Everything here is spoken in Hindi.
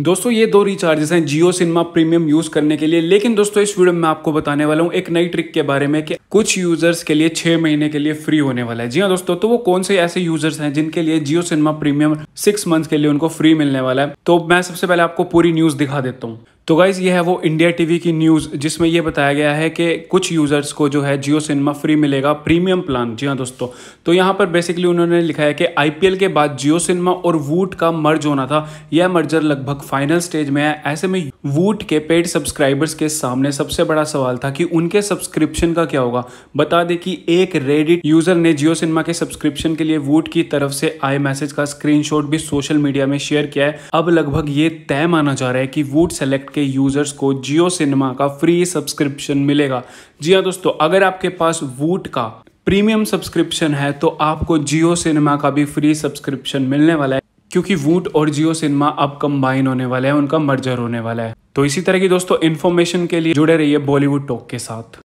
दोस्तों ये दो रिचार्जेस हैं जियो सिनेमा प्रीमियम यूज करने के लिए लेकिन दोस्तों इस वीडियो में आपको बताने वाला हूँ एक नई ट्रिक के बारे में कि कुछ यूजर्स के लिए छह महीने के लिए फ्री होने वाला है जी हाँ दोस्तों तो वो कौन से ऐसे यूजर्स हैं जिनके लिए Jio Cinema premium six month के लिए उनको फ्री मिलने वाला है तो मैं सबसे पहले आपको पूरी न्यूज दिखा देता हूँ तो गाइज़ ये है वो इंडिया टीवी की न्यूज़ जिसमें ये बताया गया है कि कुछ यूज़र्स को जो है जियो सिनेमा फ्री मिलेगा प्रीमियम प्लान जी हाँ दोस्तों तो यहाँ पर बेसिकली उन्होंने लिखा है कि आईपीएल के बाद जियो सिनेमा और वूट का मर्ज होना था यह मर्जर लगभग फाइनल स्टेज में है ऐसे में वूट के पेड सब्सक्राइबर्स के सामने सबसे बड़ा सवाल था कि उनके सब्सक्रिप्शन का क्या होगा बता दें कि एक रेडिट यूज़र ने जियो सिनेमा के सब्सक्रिप्शन के लिए वूट की तरफ से आए मैसेज का स्क्रीनशॉट भी सोशल मीडिया में शेयर किया है अब लगभग ये तय माना जा रहा है कि वूट सेलेक्ट के यूज़र्स को जियो सिनेमा का फ्री सब्सक्रिप्शन मिलेगा जी हाँ दोस्तों अगर आपके पास वूट का प्रीमियम सब्सक्रिप्शन है तो आपको जियो सिनेमा का भी फ्री सब्सक्रिप्शन मिलने वाला है क्योंकि वूट और जियो सिनेमा अब कंबाइन होने वाला है उनका मर्जर होने वाला है तो इसी तरह की दोस्तों इन्फॉर्मेशन के लिए जुड़े रहिए बॉलीवुड टॉक के साथ